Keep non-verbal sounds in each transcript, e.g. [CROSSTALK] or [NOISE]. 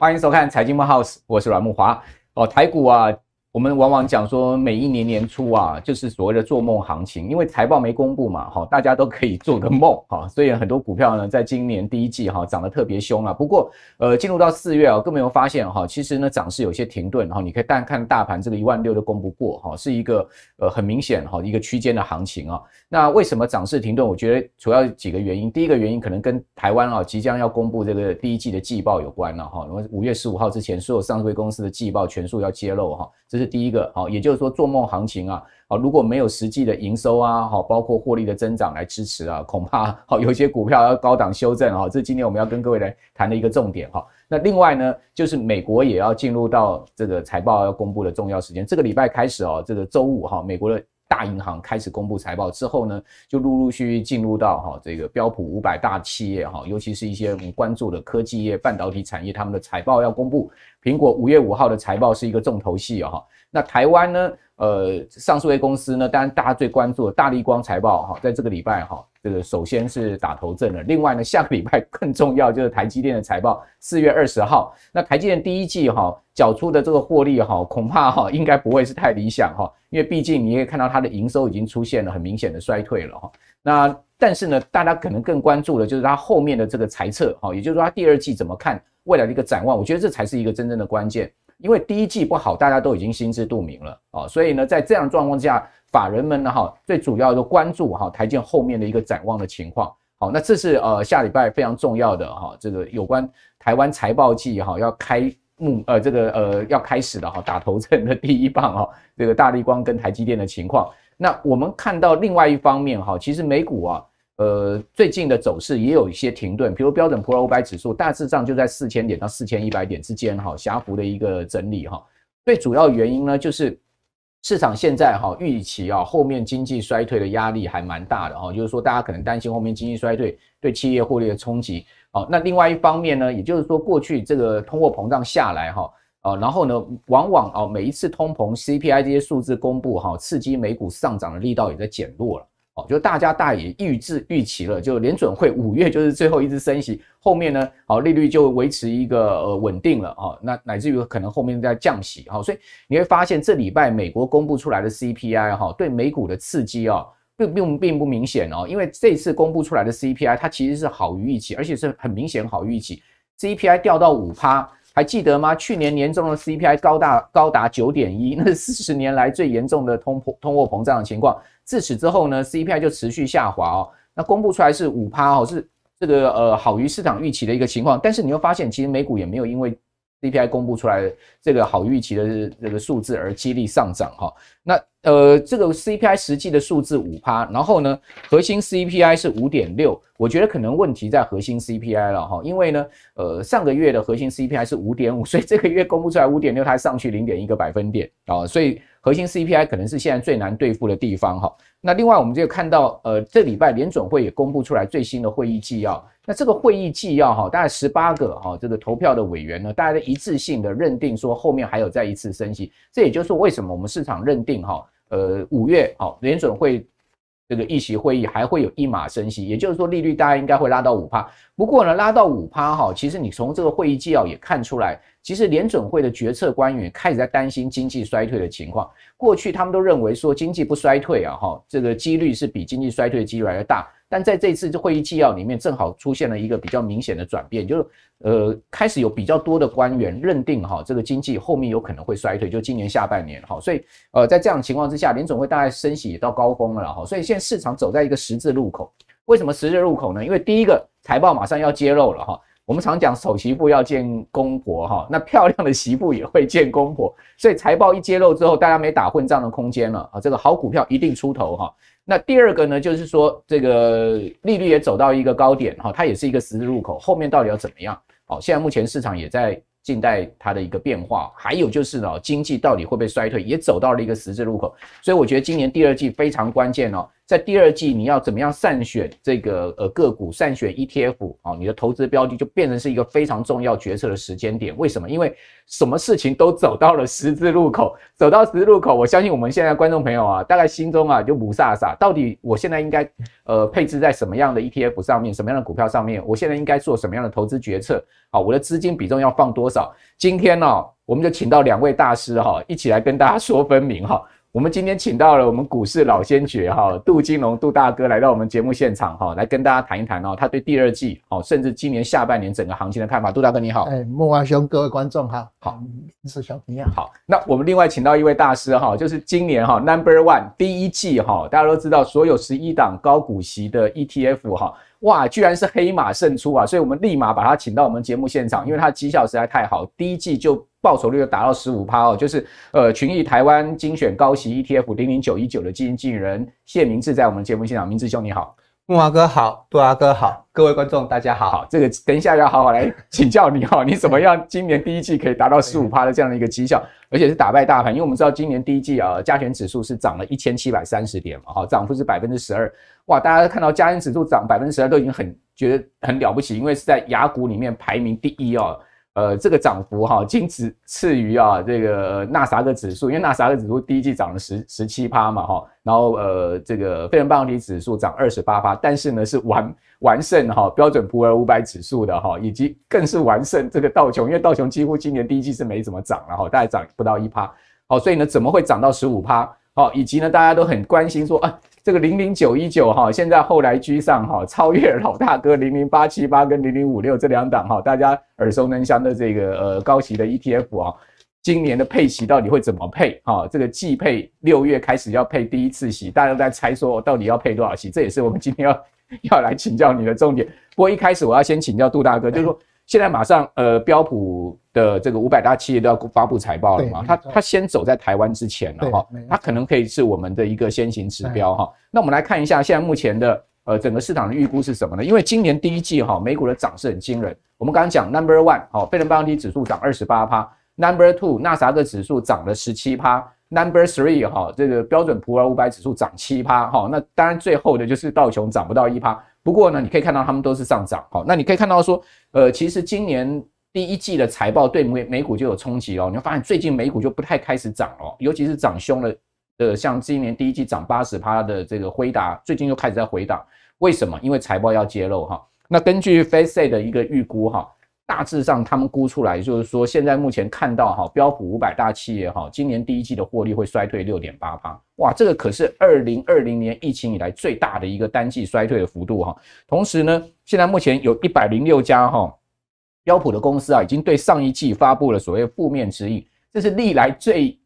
欢迎收看《财经木 house》，我是阮木华。哦，台股啊。我们往往讲说，每一年年初啊，就是所谓的做梦行情，因为财报没公布嘛，哈，大家都可以做个梦，哈，所以很多股票呢，在今年第一季哈涨得特别凶啊。不过，呃，进入到四月啊，更没有发现哈，其实呢，涨势有些停顿，哈，你可以但看大盘这个一万六都攻不过，哈，是一个呃很明显哈一个区间的行情啊。那为什么涨势停顿？我觉得主要几个原因。第一个原因可能跟台湾啊即将要公布这个第一季的季报有关了哈，因为五月十五号之前，所有上市公司的季报全数要揭露哈。这是第一个好，也就是说做梦行情啊，好，如果没有实际的营收啊，好，包括获利的增长来支持啊，恐怕好有些股票要高档修正啊，这是今天我们要跟各位来谈的一个重点哈。那另外呢，就是美国也要进入到这个财报要公布的重要时间，这个礼拜开始哦，这个周五哈，美国的。大银行开始公布财报之后呢，就陆陆续续进入到哈这个标普五百大企业哈，尤其是一些我们关注的科技业、半导体产业，他们的财报要公布。苹果五月五号的财报是一个重头戏哈。那台湾呢？呃，上述位公司呢，当然大家最关注的大力光财报哈，在这个礼拜哈，这个首先是打头阵的。另外呢，下个礼拜更重要就是台积电的财报，四月二十号。那台积电第一季哈缴出的这个获利哈，恐怕哈应该不会是太理想哈，因为毕竟你也看到它的营收已经出现了很明显的衰退了哈。那但是呢，大家可能更关注的，就是它后面的这个财测哈，也就是说它第二季怎么看未来的一个展望，我觉得这才是一个真正的关键。因为第一季不好，大家都已经心知肚明了啊，所以呢，在这样状况之下，法人们呢哈，最主要一关注哈，台建后面的一个展望的情况。好，那这是呃下礼拜非常重要的哈，这个有关台湾财报季哈要开幕，呃这个呃要开始的哈，打头阵的第一棒哈，这个大立光跟台积电的情况。那我们看到另外一方面哈，其实美股啊。呃，最近的走势也有一些停顿，比如标准普尔五百指数大致上就在四千点到四千一百点之间，哈，狭幅的一个整理，哈。最主要原因呢，就是市场现在哈预期啊，后面经济衰退的压力还蛮大的，哈，就是说大家可能担心后面经济衰退对企业获利的冲击，哦，那另外一方面呢，也就是说过去这个通货膨胀下来，哈，啊，然后呢，往往哦每一次通膨 CPI 这些数字公布，哈，刺激美股上涨的力道也在减弱了。哦，就大家大也预知预期了，就联准会五月就是最后一次升息，后面呢，好利率就维持一个呃稳定了啊，那乃至于可能后面再降息哈，所以你会发现这礼拜美国公布出来的 CPI 哈，对美股的刺激啊，并并并不明显哦，因为这次公布出来的 CPI 它其实是好于预期，而且是很明显好于预期，CPI 掉到五趴。还记得吗？去年年中的 CPI 高大高达九点一，那是四十年来最严重的通货通货膨胀的情况。自此之后呢，CPI 就持续下滑哦。那公布出来是五趴哦，是这个呃好于市场预期的一个情况。但是你又发现，其实美股也没有因为。CPI 公布出来的这个好预期的这个数字，而激励上涨哈。那呃，这个 CPI 实际的数字五趴，然后呢，核心 CPI 是五点六，我觉得可能问题在核心 CPI 了哈。因为呢，呃，上个月的核心 CPI 是五点五，所以这个月公布出来五点六，它上去零点一个百分点啊，所以。核心 CPI 可能是现在最难对付的地方哈。那另外，我们就看到，呃，这礼拜联准会也公布出来最新的会议纪要。那这个会议纪要哈，大概十八个哈，这个投票的委员呢，大家一致性的认定说后面还有再一次升息。这也就是为什么我们市场认定哈，呃，五月哈联准会。这个议席会议还会有一马升息，也就是说利率大概应该会拉到五趴。不过呢，拉到五趴哈，其实你从这个会议纪要也看出来，其实联准会的决策官员开始在担心经济衰退的情况。过去他们都认为说经济不衰退啊哈，这个几率是比经济衰退的几率还要大。但在这次这会议纪要里面，正好出现了一个比较明显的转变，就是呃开始有比较多的官员认定哈，这个经济后面有可能会衰退，就今年下半年哈，所以呃在这样情况之下，联总会大概升息也到高峰了哈，所以现在市场走在一个十字路口，为什么十字路口呢？因为第一个财报马上要揭露了哈，我们常讲丑媳妇要见公婆哈，那漂亮的媳妇也会见公婆，所以财报一揭露之后，大家没打混账的空间了啊，这个好股票一定出头哈。那第二个呢，就是说这个利率也走到一个高点哈，它也是一个十字路口，后面到底要怎么样？好，现在目前市场也在近代它的一个变化，还有就是呢，经济到底会不会衰退，也走到了一个十字路口，所以我觉得今年第二季非常关键哦。在第二季，你要怎么样善选这个呃个股，善选 ETF 啊？你的投资标的就变成是一个非常重要决策的时间点。为什么？因为什么事情都走到了十字路口，走到十字路口，我相信我们现在观众朋友啊，大概心中啊就不傻傻，到底我现在应该呃配置在什么样的 ETF 上面，什么样的股票上面？我现在应该做什么样的投资决策啊？我的资金比重要放多少？今天呢，我们就请到两位大师哈，一起来跟大家说分明哈。我们今天请到了我们股市老先觉哈杜金龙杜大哥来到我们节目现场哈，来跟大家谈一谈哦，他对第二季哦，甚至今年下半年整个行情的看法。杜大哥你好，哎，莫阿兄各位观众哈，好，是兄你好。好，那我们另外请到一位大师哈，就是今年哈 Number One 第一季哈，大家都知道所有十一档高股息的 ETF 哈。哇，居然是黑马胜出啊！所以我们立马把他请到我们节目现场，因为他绩效实在太好，第一季就报酬率就达到十五趴哦。就是呃，群益台湾精选高息 ETF 零零九一九的基金经理人谢明志，在我们节目现场，明志兄你好。木华哥好，杜华哥好，各位观众大家好，这个等一下要好好来请教你哈，你怎么样今年第一季可以达到十五趴的这样的一个绩效，而且是打败大盘，因为我们知道今年第一季啊加权指数是涨了一千七百三十点嘛，哈，涨幅是百分之十二，哇，大家看到加权指数涨百分之十二都已经很觉得很了不起，因为是在雅股里面排名第一哦。呃，这个涨幅哈，仅此次于啊，这个纳萨克指数，因为纳萨克指数第一季涨了十十七趴嘛，哈，然后呃，这个费城半导体指数涨二十八趴，但是呢是完完胜哈，标准普尔五百指数的哈，以及更是完胜这个道琼，因为道琼几乎今年第一季是没怎么涨了哈，大概涨不到一趴，好，所以呢怎么会涨到十五趴？好，以及呢大家都很关心说啊。这个零零九一九哈，现在后来居上哈，超越老大哥零零八七八跟零零五六这两档哈，大家耳熟能详的这个呃高息的 ETF 啊，今年的配息到底会怎么配哈？这个季配六月开始要配第一次息，大家都在猜说到底要配多少息？这也是我们今天要要来请教你的重点。不过一开始我要先请教杜大哥，就是说。现在马上，呃，标普的这个五百大企业都要发布财报了嘛？它它先走在台湾之前了哈，它可能可以是我们的一个先行指标哈。那我们来看一下现在目前的呃整个市场的预估是什么呢？因为今年第一季哈美股的涨势很惊人，我们刚刚讲 number one 哈费城半导体指数涨二十八趴 n u m b e r two 纳啥的指数涨了十七趴。n u m b e r three 哈，这个标准普尔五百指数涨七趴哈，那当然最后的就是道琼涨不到一趴，不过呢，你可以看到他们都是上涨，好，那你可以看到说，呃，其实今年第一季的财报对美美股就有冲击哦。你会发现最近美股就不太开始涨了，尤其是涨凶了的，像今年第一季涨八十趴的这个辉达，最近又开始在回档。为什么？因为财报要揭露哈。那根据 Face 的一个预估哈。大致上，他们估出来就是说，现在目前看到哈标普五百大企业哈，今年第一季的获利会衰退六点八%，八，哇，这个可是二零二零年疫情以来最大的一个单季衰退的幅度哈。同时呢，现在目前有一百零六家哈标普的公司啊，已经对上一季发布了所谓负面指引，这是历来最。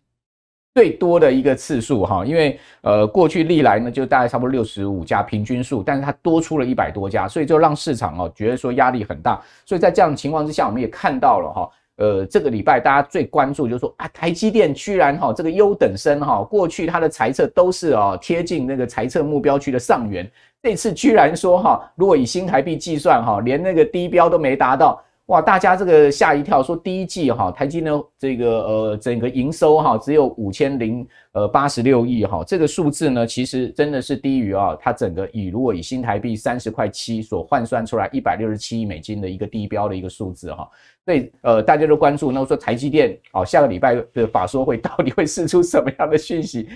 最多的一个次数哈，因为呃过去历来呢就大概差不多六十五家平均数，但是它多出了一百多家，所以就让市场哦觉得说压力很大。所以在这样情况之下，我们也看到了哈，呃这个礼拜大家最关注就是说啊台积电居然哈这个优等生哈，过去它的财测都是哦贴近那个财测目标区的上缘，这次居然说哈如果以新台币计算哈，连那个低标都没达到。哇，大家这个吓一跳，说第一季哈台积呢这个呃整个营收哈只有五千零呃八十六亿哈，这个数字呢其实真的是低于啊它整个以如果以新台币三十块七所换算出来一百六十七亿美金的一个低标的一个数字哈，所以呃大家都关注，那我说台积电啊下个礼拜的法说会到底会释出什么样的讯息？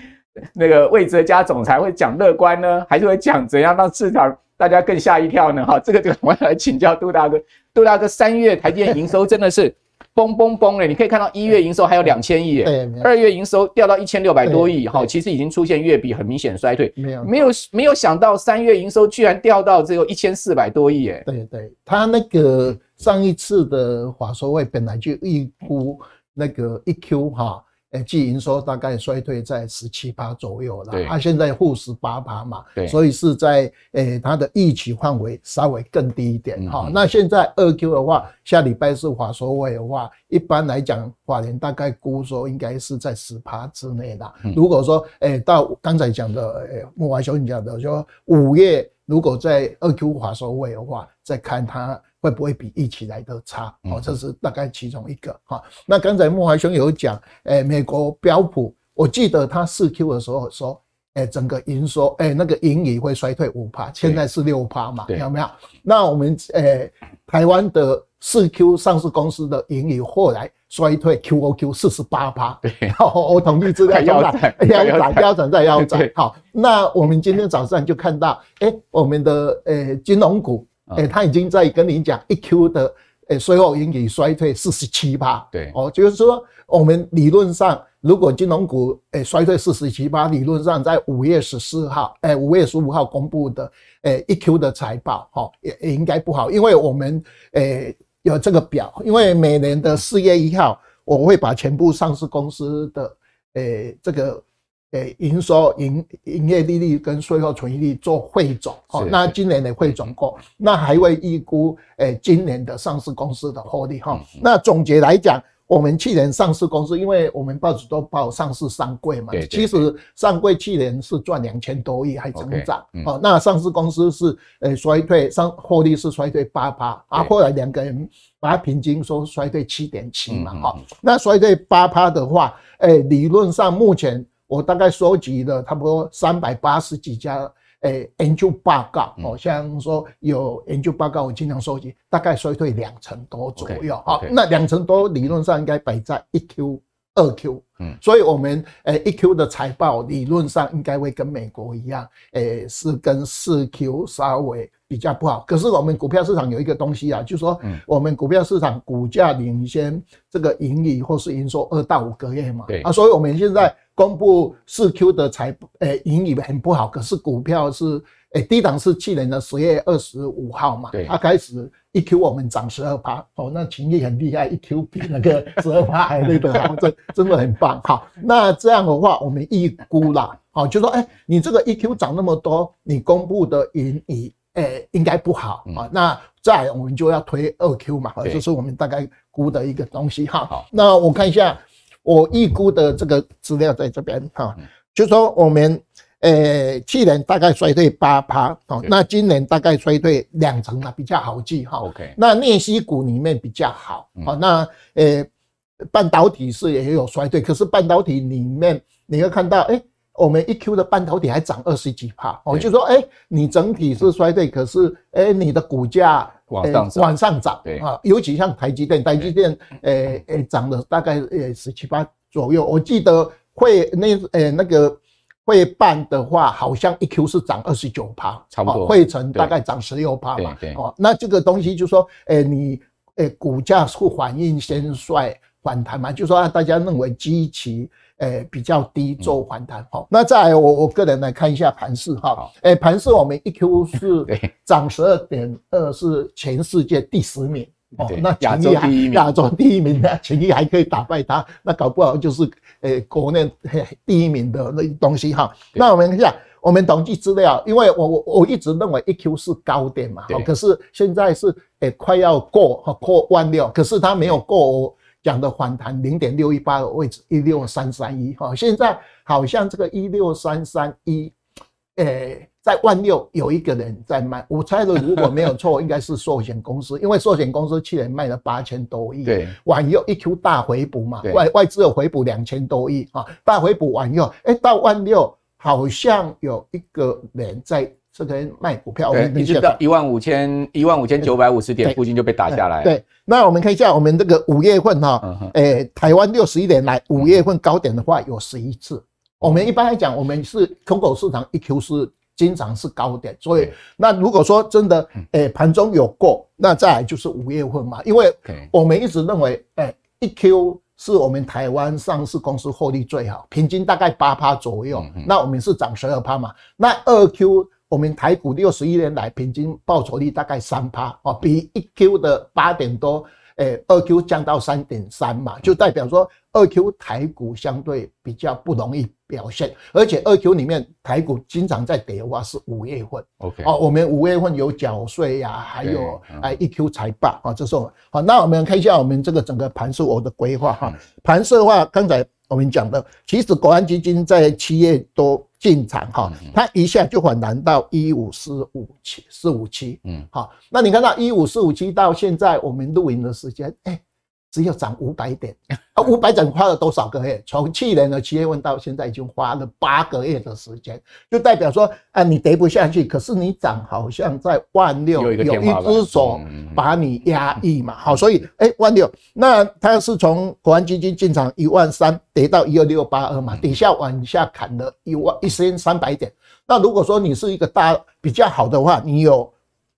那个魏哲家总裁会讲乐观呢，还是会讲怎样让市场？大家更吓一跳呢，哈，这个就我要来请教杜大哥。杜大哥，三月台积电营收真的是崩崩崩哎！你可以看到一月营收还有两千亿二月营收掉到一千六百多亿哈，其实已经出现月比很明显衰退，没有没有没有想到三月营收居然掉到只有一千四百多亿哎。对对，他那个上一次的华硕会本来就预估那个一 Q 哈。诶，季营收大概衰退在十七八左右了，它现在负十八八嘛，所以是在诶它的预期范围稍微更低一点。好，那现在二 Q 的话，下礼拜是法硕会的话，一般来讲，法人大概估说应该是在十趴之内啦。如果说诶到刚才讲的诶莫怀雄讲的说五月。如果在二 Q 划收尾的话，再看它会不会比一起来的差？哦，这是大概其中一个哈。那刚才莫怀兄有讲，哎，美国标普，我记得他四 Q 的时候说，哎，整个盈收，哎，那个盈余会衰退五趴，现在是六趴嘛？有没有？那我们哎，台湾的四 Q 上市公司的盈余后来。衰退 QOQ 四十八趴，对，我同意资料腰斩，腰斩，腰斩在腰斩。好，那我们今天早上就看到，哎，我们的呃金融股，哎，他已经在跟你讲一 Q 的呃随后已利衰退四十七趴，对，哦，就是说我们理论上，如果金融股哎衰退四十七趴，理论上在五月十四号，哎五月十五号公布的哎一 Q 的财报，哈，也也应该不好，因为我们哎。有这个表，因为每年的四月一号，我会把全部上市公司的诶这个诶营收、营营业利率跟税后存益率做汇总。好，那今年的汇总过，那还会预估诶今年的上市公司的获利。哈，那总结来讲。我们去年上市公司，因为我们报纸都报上市上柜嘛，其实上柜去年是赚两千多亿还增长，哦，那上市公司是诶衰退，上获利是衰退八趴啊，后来两个人把它平均说衰退七点七嘛，好，那衰退八趴的话，诶，理论上目前我大概收集了差不多三百八十几家。诶，研究报告，好像说有研究报告，我经常收集，大概衰退两成多左右，好，那两成多理论上应该摆在一 Q、二 Q，嗯，所以我们诶一 Q 的财报理论上应该会跟美国一样，诶是跟四 Q 稍微。比较不好，可是我们股票市场有一个东西啊，就是说，我们股票市场股价领先这个盈利或是营收二到五个月嘛，对啊，所以我们现在公布四 Q 的财诶盈利很不好，可是股票是诶低档是去年的十月二十五号嘛，它开始一 Q 我们涨十二趴，哦，那情力很厉害，一 Q 比那个 [LAUGHS] 十二趴还厉害，真真的很棒。好，那这样的话我们预估啦，好，就说哎，你这个一 Q 涨那么多，你公布的盈余诶，应该不好啊。那再我们就要推二 Q 嘛，就是我们大概估的一个东西哈。那我看一下，我预估的这个资料在这边哈，就说我们诶去年大概衰退八趴哦，那今年大概衰退两成了，比较好记哈。OK，那内息股里面比较好，好那诶半导体是也有衰退，可是半导体里面你会看到诶。我们一 Q 的半导体还涨二十几帕，我就说，哎，你整体是衰退，可是，哎，你的股价往上往上涨，啊，尤其像台积电，台积电，哎哎，涨了大概呃十七八左右，我记得会那哎那个会办的话，好像一 Q 是涨二十九帕，差不多，汇成大概涨十六帕嘛，哦，那这个东西就说，哎，你哎股价是反应先衰反弹嘛，就说大家认为积极。诶，比较低做反弹哈。那再我我个人来看一下盘势哈。诶，盘势我们 E Q 是 [LAUGHS] 涨十二点二，是全世界第十名。哦，那亚洲第一，亚洲第一名，那前一还可以打败他，那搞不好就是诶国内第一名的那东西哈。那我们看下，我们统计资料，因为我我我一直认为 E Q 是高点嘛。对。可是现在是诶快要过过万六，可是它没有过哦。讲的反弹零点六一八的位置一六三三一哈，现在好像这个一六三三一，诶，在万六有一个人在卖，我猜的如果没有错，应该是寿险公司，因为寿险公司去年卖了八千多亿，对，万又一 Q 大回补嘛，外外资有回补两千多亿啊，大回补万又，哎，到万六好像有一个人在。可以卖股票，一直到一万五千一万五千九百五十点附近就被打下来。对，那我们看一下我们这个五月份哈，哎，台湾六十一年来五月份高点的话有十一次。我们一般来讲，我们是空口市场一 Q 是经常是高点，所以那如果说真的，诶盘中有过，那再来就是五月份嘛，因为我们一直认为，哎，一 Q 是我们台湾上市公司获利最好，平均大概八趴左右，那我们是涨十二趴嘛，那二 Q。我们台股六十一年来平均报酬率大概三趴哦，比一 Q 的八点多，诶二 Q 降到三点三嘛，就代表说二 Q 台股相对比较不容易表现，而且二 Q 里面台股经常在跌的话是五月份，OK 哦，我们五月份有缴税呀，还有诶一 Q 才报啊，这是我们好，那我们看一下我们这个整个盘式我的规划哈，盘式的话刚才我们讲的，其实国安基金在七月多。进场哈，它一下就反弹到一五四五七四五七，嗯，好，那你看到一五四五七到现在我们录影的时间，哎。只有涨五百点啊！五百点花了多少个月？从去年的七月份到现在，已经花了八个月的时间，就代表说，啊，你跌不下去，可是你涨好像在万六，有一只手把你压抑嘛。好，所以哎，万六，那它是从国安基金进场一万三，跌到一二六八二嘛，底下往下砍了一万一千三百点。那如果说你是一个大比较好的话，你有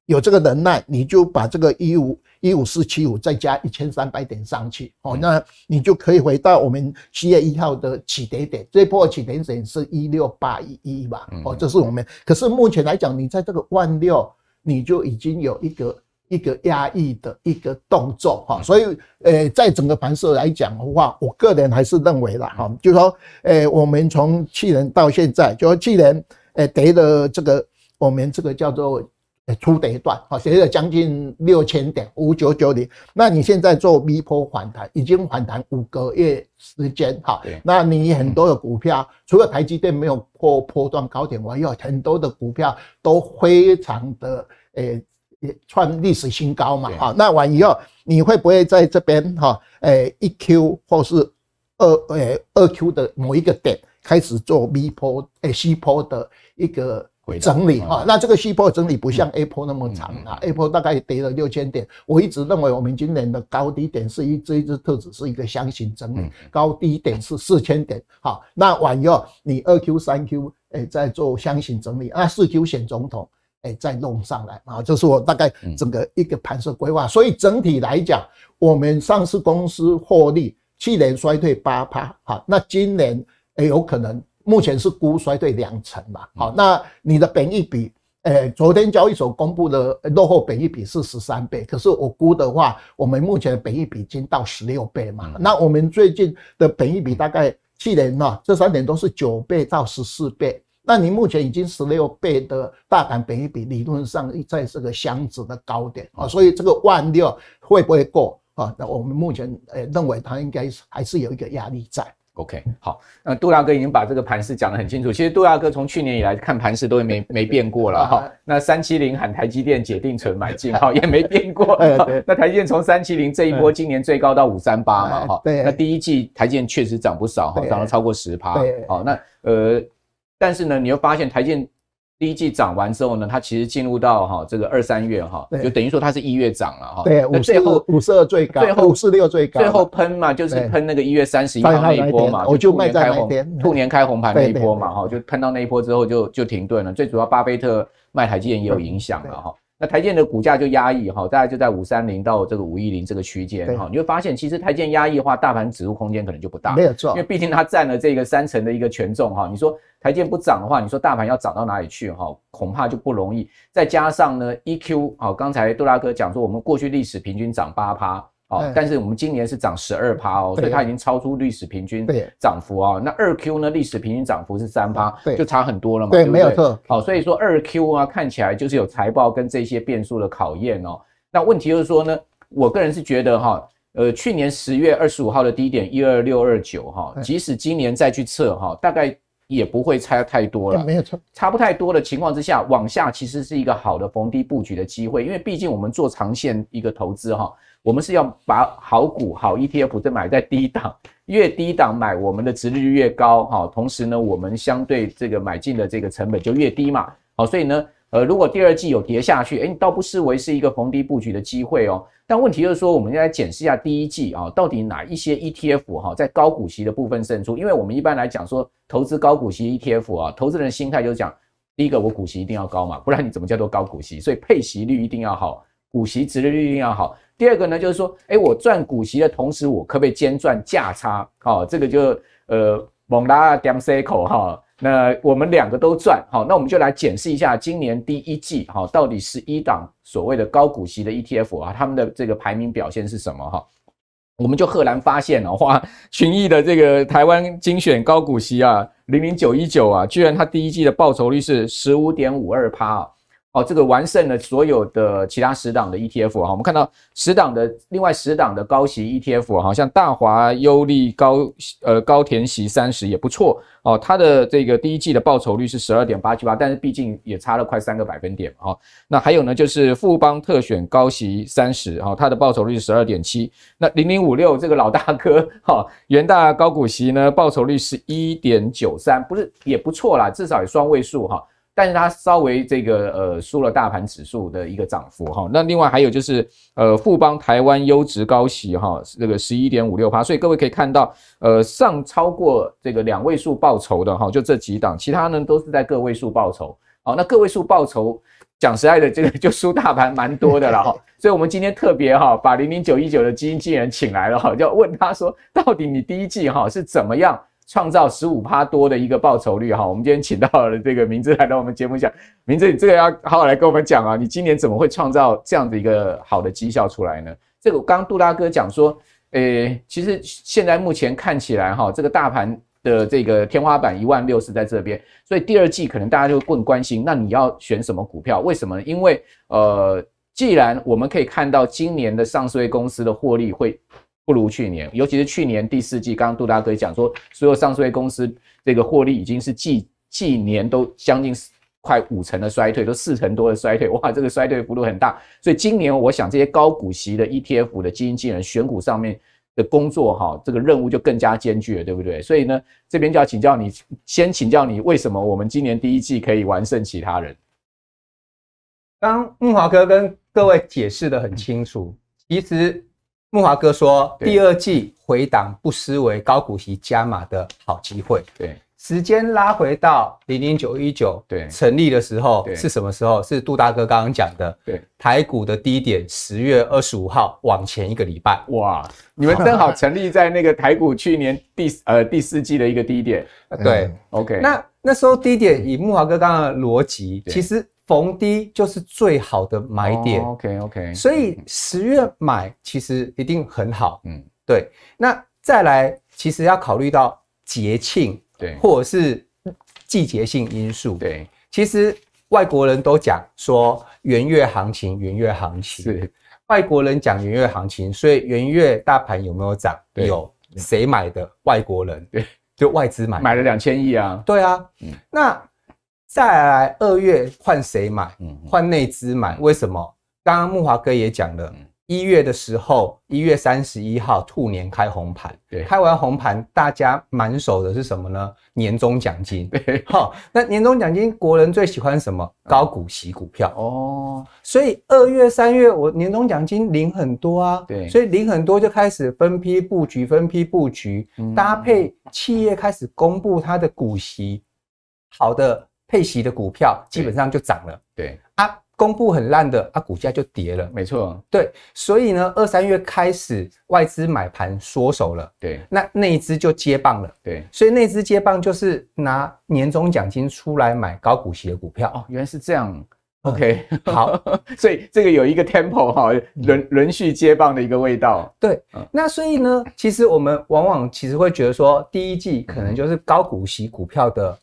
有这个能耐，你就把这个一五。一五四七五再加一千三百点上去哦，那你就可以回到我们七月一号的起跌点，最破起跌点是一六八一一吧？哦，这是我们。可是目前来讲，你在这个万六，你就已经有一个一个压抑的一个动作哈。所以，呃，在整个盘势来讲的话，我个人还是认为啦，哈，就是说，呃，我们从去年到现在，就说去年，呃，跌的这个，我们这个叫做。出的一段，好，随了将近六千点五九九零，那你现在做 V 波反弹，已经反弹五个月时间，哈，那你很多的股票，除了台积电没有破破断高点，外，有很多的股票都非常的诶创历史新高嘛，好，那完以后你会不会在这边哈，诶一 Q 或是二诶二 Q 的某一个点开始做 V 波诶 C 波的一个？整理哈，那这个 C 波整理不像 A p o 那么长啊，A p o 大概跌了六千点。我一直认为我们今年的高低点是一这一只特指是一个箱型整理，高低点是四千点。好，那晚要你二 Q、三 Q 诶再做箱型整理，啊四 Q 选总统诶再弄上来啊，这是我大概整个一个盘势规划。所以整体来讲，我们上市公司获利去年衰退八趴，好，那今年诶有可能。目前是估衰退两成嘛？好，那你的本益比，诶，昨天交易所公布的落后本益比是十三倍，可是我估的话，我们目前的本益比已经到十六倍嘛？那我们最近的本益比大概去年呢，这三年都是九倍到十四倍。那你目前已经十六倍的大盘本益比，理论上在这个箱子的高点啊，所以这个万六会不会过啊？那我们目前诶认为它应该还是有一个压力在。OK，好，那杜大哥已经把这个盘势讲得很清楚。其实杜大哥从去年以来看盘势都没 [LAUGHS] 没变过了哈。那三七零喊台积电解定存买进哈，也没变过。[LAUGHS] 那台积电从三七零这一波今年最高到五三八嘛哈。对。那第一季台积电确实涨不少哈，涨了超过十趴。对。好，那呃，但是呢，你又发现台积电。第一季涨完之后呢，它其实进入到哈这个二三月哈，就等于说它是一月涨了哈。对，最后五十二最高，最后四六最高，最后喷嘛就是喷那个一月三十一号那一波嘛，就兔年开红，兔年开红盘那一波嘛哈，就喷到那一波之后就就停顿了。最主要巴菲特卖台积电也有影响了哈。那台建的股价就压抑哈，大概就在五三零到这个五一零这个区间哈，你会发现其实台建压抑的话，大盘指数空间可能就不大。没有错，因为毕竟它占了这个三成的一个权重哈。你说台建不涨的话，你说大盘要涨到哪里去哈，恐怕就不容易。再加上呢，E Q 哦，刚才杜拉哥讲说，我们过去历史平均涨八趴。哦，但是我们今年是涨十二趴哦，所以它已经超出历史平均涨幅啊。那二 Q 呢？历史平均涨幅是三趴，对，就差很多了嘛。对，没有错。好，所以说二 Q 啊，看起来就是有财报跟这些变数的考验哦。那问题就是说呢，我个人是觉得哈，呃，去年十月二十五号的低点一二六二九哈，即使今年再去测哈，大概也不会差太多了。没有错，差不太多的情况之下，往下其实是一个好的逢低布局的机会，因为毕竟我们做长线一个投资哈。我们是要把好股、好 ETF 都买在低档，越低档买，我们的值率越高哈。同时呢，我们相对这个买进的这个成本就越低嘛。好，所以呢，呃，如果第二季有跌下去，哎，你倒不失为是一个逢低布局的机会哦。但问题就是说，我们要来检视一下第一季啊，到底哪一些 ETF 哈在高股息的部分胜出？因为我们一般来讲说，投资高股息 ETF 啊，投资人心态就是讲，第一个我股息一定要高嘛，不然你怎么叫做高股息？所以配息率一定要好。股息值利率一定要好。第二个呢，就是说，哎，我赚股息的同时，我可不可以兼赚价差？哦，这个就呃，蒙拉点 c y c 哈。那我们两个都赚，好，那我们就来检视一下今年第一季哈，到底是一档所谓的高股息的 ETF 啊，他们的这个排名表现是什么哈？我们就赫然发现哦，哇，群益的这个台湾精选高股息啊，零零九一九啊，居然它第一季的报酬率是十五点五二趴啊。这个完胜了所有的其他十档的 ETF 啊，我们看到十档的另外十档的高息 ETF，好像大华优利高呃高田息三十也不错哦，它的这个第一季的报酬率是十二点八七八，但是毕竟也差了快三个百分点啊。那还有呢，就是富邦特选高息三十啊，它的报酬率十二点七。那零零五六这个老大哥哈，元大高股息呢，报酬率是一点九三，不是也不错啦，至少也双位数哈。但是它稍微这个呃输了大盘指数的一个涨幅哈，那另外还有就是呃富邦台湾优质高息哈这个十一点五六八，所以各位可以看到呃上超过这个两位数报酬的哈，就这几档，其他呢都是在个位数报酬。好，那个位数报酬讲实在的这个 [LAUGHS] 就输大盘蛮多的了哈，所以我们今天特别哈把零零九一九的基金经理人请来了哈，要问他说到底你第一季哈是怎么样？创造十五趴多的一个报酬率哈，我们今天请到了这个明志来到我们节目讲，明志你这个要好好来跟我们讲啊，你今年怎么会创造这样的一个好的绩效出来呢？这个刚刚杜拉哥讲说，诶，其实现在目前看起来哈，这个大盘的这个天花板一万六十在这边，所以第二季可能大家就更关心，那你要选什么股票？为什么？因为呃，既然我们可以看到今年的上市公司的获利会。不如去年，尤其是去年第四季，刚刚杜大哥讲说，所有上市公司这个获利已经是季季年都将近快五成的衰退，都四成多的衰退，[LAUGHS] 哇，这个衰退幅度很大。所以今年我想这些高股息的 ETF 的基金经理选股上面的工作，哈，这个任务就更加艰巨了，对不对？所以呢，这边就要请教你，先请教你为什么我们今年第一季可以完胜其他人？刚木华哥跟各位解释的很清楚，其实。木华哥说，第二季回档不失为高股息加码的好机会。对，时间拉回到零零九一九，对，成立的时候是什么时候？是杜大哥刚刚讲的，对，台股的低点十月二十五号往前一个礼拜。哇，你们正好成立在那个台股去年第呃第四季的一个低点。对，OK，那那时候低点以木华哥刚刚逻辑，其实。逢低就是最好的买点。OK OK，所以十月买其实一定很好。嗯，对。那再来，其实要考虑到节庆，对，或者是季节性因素。对，其实外国人都讲说元月行情，元月行情是外国人讲元月行情，所以元月大盘有没有涨？有，谁买的？外国人对，就外资买，买了两千亿啊。对啊，嗯，那。再来二月换谁买？换内资买？为什么？刚刚木华哥也讲了，一月的时候，一月三十一号兔年开红盘，开完红盘，大家满手的是什么呢？年终奖金。[LAUGHS] 好，那年终奖金国人最喜欢什么？高股息股票。哦，所以二月三月我年终奖金领很多啊。对，所以领很多就开始分批布局，分批布局搭配企业开始公布它的股息，好的。配息的股票基本上就涨了，对啊，公布很烂的，它股价就跌了，没错，对，所以呢，二三月开始外资买盘缩手了，对，那内资就接棒了，对，所以内资接棒就是拿年终奖金出来买高股息的股票，哦，原来是这样，OK，好，[LAUGHS] 所以这个有一个 temple 哈，轮轮续接棒的一个味道，对，那所以呢，其实我们往往其实会觉得说，第一季可能就是高股息股票的。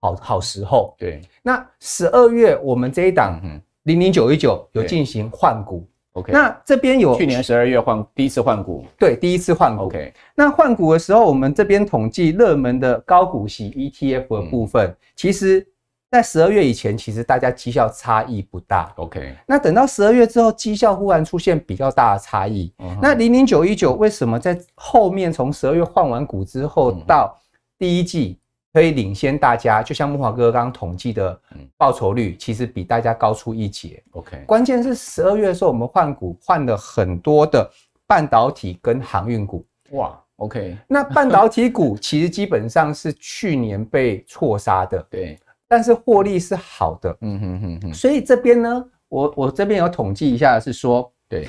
好好时候，对。那十二月我们这一档，嗯，零零九一九有进行换股，OK。那这边有去年十二月换第一次换股，对，第一次换，OK。那换股的时候，我们这边统计热门的高股息 ETF 的部分，其实在十二月以前，其实大家绩效差异不大，OK。那等到十二月之后，绩效忽然出现比较大的差异。那零零九一九为什么在后面从十二月换完股之后到第一季？可以领先大家，就像木华哥刚刚统计的，报酬率其实比大家高出一截。OK，关键是十二月的时候，我们换股换了很多的半导体跟航运股。哇，OK，[LAUGHS] 那半导体股其实基本上是去年被错杀的，[LAUGHS] 对，但是获利是好的。嗯哼哼哼。所以这边呢，我我这边有统计一下，是说对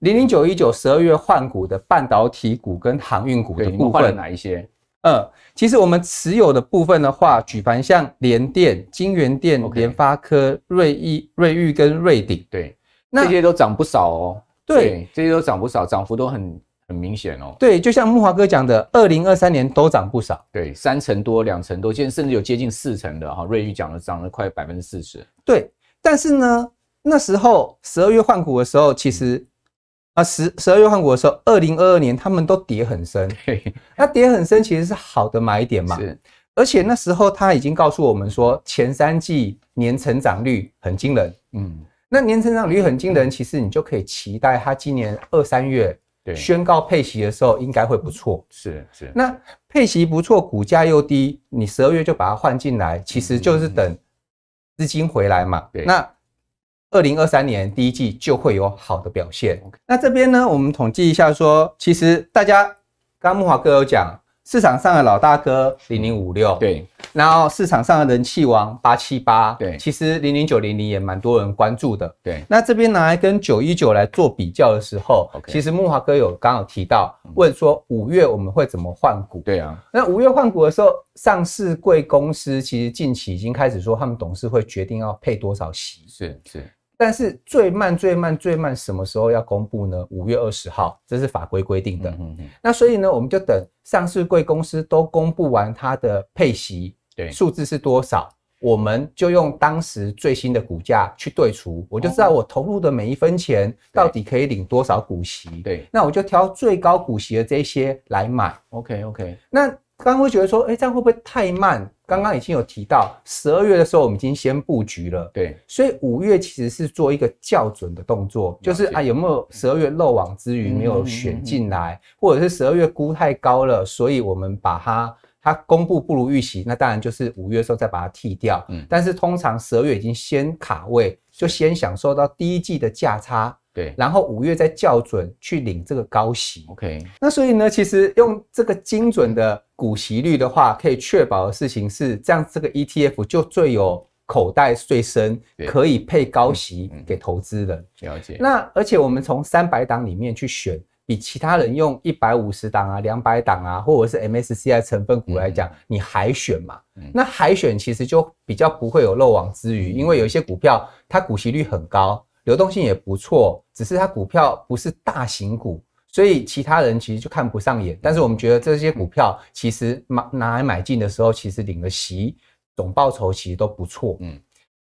零零九一九十二月换股的半导体股跟航运股的部分换了哪一些？呃，其实我们持有的部分的话，举凡像联电、金源电、联发科、瑞亿、瑞昱跟瑞鼎，对，这些都涨不少哦。对，这些都涨不少，涨幅都很很明显哦。对，就像木华哥讲的，二零二三年都涨不少。对，三成多、两成多，现甚至有接近四成的哈，瑞昱讲了涨了快百分之四十。对，但是呢，那时候十二月换股的时候，其实。啊，十十二月换股的时候，二零二二年他们都跌很深。[LAUGHS] 那跌很深其实是好的买点嘛。是。而且那时候他已经告诉我们说，前三季年成长率很惊人。嗯。那年成长率很惊人，其实你就可以期待他今年二三月宣告配息的时候应该会不错。是是。那配息不错，股价又低，你十二月就把它换进来，其实就是等资金回来嘛。对。那。二零二三年第一季就会有好的表现。那这边呢，我们统计一下，说其实大家刚木华哥有讲，市场上的老大哥零零五六，对，然后市场上的人气王八七八，对，其实零零九零零也蛮多人关注的，对。那这边拿来跟九一九来做比较的时候，其实木华哥有刚好提到，问说五月我们会怎么换股？对啊，那五月换股的时候，上市贵公司其实近期已经开始说，他们董事会决定要配多少席。是是。但是最慢最慢最慢什么时候要公布呢？五月二十号，这是法规规定的。那所以呢，我们就等上市贵公司都公布完它的配息，对，数字是多少，我们就用当时最新的股价去对除，我就知道我投入的每一分钱到底可以领多少股息。对，那我就挑最高股息的这些来买。OK OK，那。刚会觉得说，哎，这样会不会太慢？刚刚已经有提到，十二月的时候我们已经先布局了，对，所以五月其实是做一个校准的动作，就是啊，有没有十二月漏网之鱼没有选进来，或者是十二月估太高了，所以我们把它它公布不如预期，那当然就是五月的时候再把它剔掉。嗯，但是通常十二月已经先卡位，就先享受到第一季的价差。对，然后五月再校准去领这个高息。OK，那所以呢，其实用这个精准的股息率的话，可以确保的事情是这样，这个 ETF 就最有口袋最深，可以配高息给投资人。了解。那而且我们从三百档里面去选，比其他人用一百五十档啊、两百档啊，或者是 MSCI 成分股来讲，你海选嘛，那海选其实就比较不会有漏网之鱼，因为有一些股票它股息率很高，流动性也不错。只是它股票不是大型股，所以其他人其实就看不上眼。但是我们觉得这些股票其实拿拿来买进的时候，其实领了息总报酬其实都不错。嗯，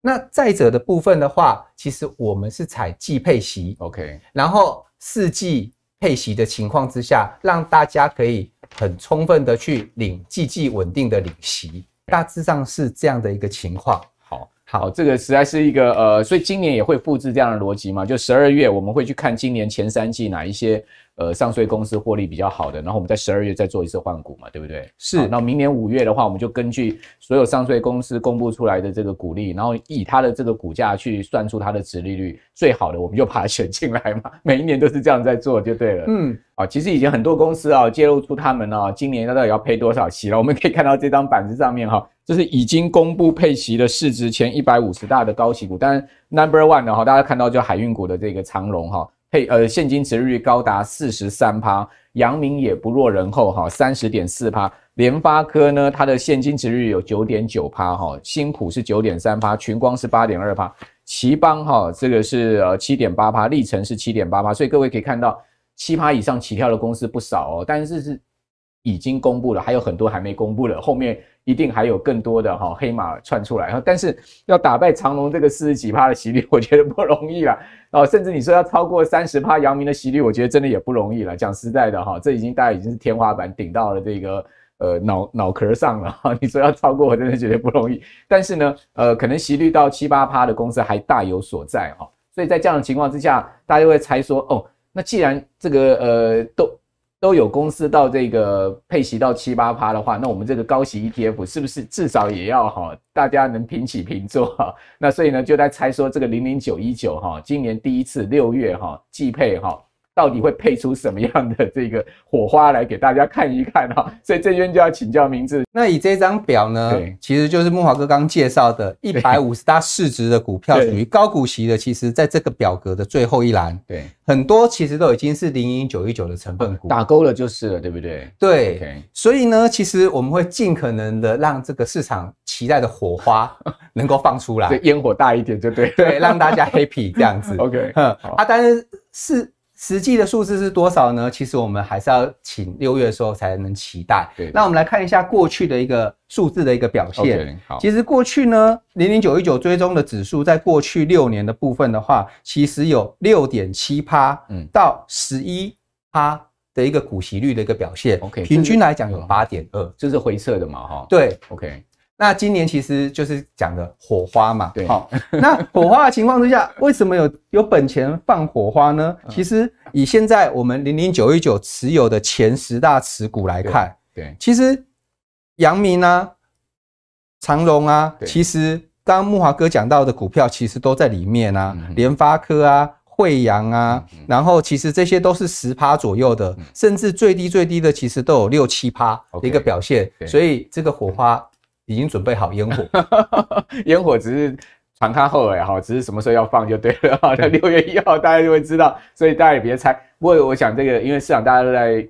那再者的部分的话，其实我们是采季配息，OK，然后四季配息的情况之下，让大家可以很充分的去领季季稳定的领息，大致上是这样的一个情况。好，这个实在是一个呃，所以今年也会复制这样的逻辑嘛？就十二月我们会去看今年前三季哪一些。呃，上税公司获利比较好的，然后我们在十二月再做一次换股嘛，对不对？是。那明年五月的话，我们就根据所有上税公司公布出来的这个股利，然后以它的这个股价去算出它的值利率，最好的我们就把它选进来嘛。每一年都是这样在做，就对了。嗯。啊，其实已经很多公司啊，揭露出他们啊，今年要到底要配多少期了。我们可以看到这张板子上面哈，这是已经公布配息的市值前一百五十大的高息股，但 Number One 的哈，大家看到就海运股的这个长龙哈。嘿，呃，现金值率高达四十三趴，阳明也不弱人后哈，三十点四趴，联发科呢，它的现金值率有九点九趴哈，新谱是九点三趴，群光是八点二趴，奇邦哈这个是呃七点八趴，历程是七点八趴，所以各位可以看到，七趴以上起跳的公司不少哦，但是是。已经公布了，还有很多还没公布的，后面一定还有更多的哈黑马窜出来。但是要打败长隆这个四十几趴的席率，我觉得不容易了。哦，甚至你说要超过三十趴，姚明的席率，我觉得真的也不容易了。讲实在的哈，这已经大家已经是天花板顶到了这个呃脑脑壳上了哈。[LAUGHS] 你说要超过，我真的觉得不容易。但是呢，呃，可能席率到七八趴的公司还大有所在哈。所以在这样的情况之下，大家会猜说哦，那既然这个呃都。都有公司到这个配息到七八趴的话，那我们这个高息 ETF 是不是至少也要哈？大家能平起平坐？哈？那所以呢，就在猜说这个零零九一九哈，今年第一次六月哈季配哈。到底会配出什么样的这个火花来给大家看一看啊？所以这边就要请教明志。那以这张表呢，其实就是木华哥刚介绍的一百五十大市值的股票属于高股息的，其实在这个表格的最后一栏，对，很多其实都已经是零零九一九的成分股打勾了就是了，对不对？对，所以呢，其实我们会尽可能的让这个市场期待的火花 [LAUGHS] 能够放出来，烟火大一点就对，对，让大家 happy 这样子。[LAUGHS] OK，啊，但是。实际的数字是多少呢？其实我们还是要请六月的时候才能期待。对，那我们来看一下过去的一个数字的一个表现。好，其实过去呢，零零九一九追踪的指数，在过去六年的部分的话，其实有六点七趴，嗯，到十一趴的一个股息率的一个表现。OK，平均来讲有八点二，这是灰色的嘛？哈，对。OK。那今年其实就是讲的火花嘛，对，好，那火花的情况之下，为什么有有本钱放火花呢？其实以现在我们零零九一九持有的前十大持股来看，对，其实扬明啊、长荣啊，其实刚木华哥讲到的股票其实都在里面啊，联发科啊、惠阳啊，然后其实这些都是十趴左右的，甚至最低最低的其实都有六七趴的一个表现，所以这个火花。已经准备好烟火，[LAUGHS] 烟火只是传开后而哈，只是什么时候要放就对了哈。那六月一号大家就会知道，所以大家也别猜。不过我想这个，因为市场大家都在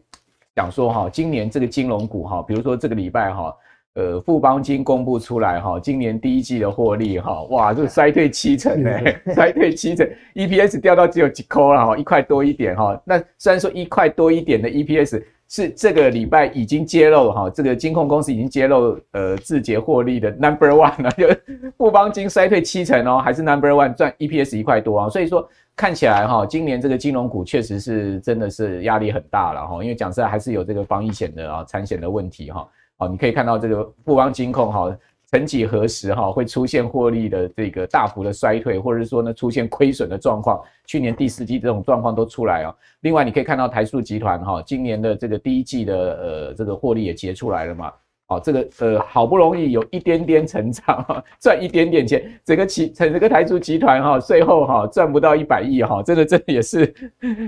讲说哈，今年这个金融股哈，比如说这个礼拜哈，呃，富邦金公布出来哈，今年第一季的获利哈，哇，这衰退七成哎，[LAUGHS] 衰退七成，EPS 掉到只有几块了哈，一块多一点哈。那虽然说一块多一点的 EPS。是这个礼拜已经揭露哈，这个金控公司已经揭露，呃，字节获利的 number one 了，[LAUGHS] 就富邦金衰退七成哦，还是 number one 赚 EPS 一块多啊，所以说看起来哈，今年这个金融股确实是真的是压力很大了哈，因为讲实在还是有这个防疫险的啊，产险的问题哈，好，你可以看到这个富邦金控哈。曾几何时，哈会出现获利的这个大幅的衰退，或者是说呢出现亏损的状况。去年第四季这种状况都出来啊。另外你可以看到台塑集团，哈今年的这个第一季的呃这个获利也结出来了嘛。哦，这个呃好不容易有一点点成长，赚一点点钱。整个集整个台塑集团哈最后哈赚不到一百亿哈，真的这也是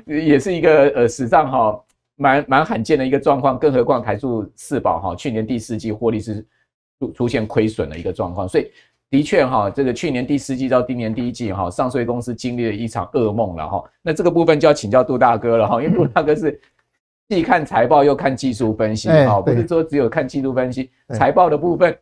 也是一个呃史上哈蛮蛮罕见的一个状况。更何况台塑四宝哈去年第四季获利是。出出现亏损的一个状况，所以的确哈，这个去年第四季到今年第一季哈，上税公司经历了一场噩梦了哈。那这个部分就要请教杜大哥了哈，因为杜大哥是既看财报又看技术分析，哈，不是说只有看技术分析。财报的部分，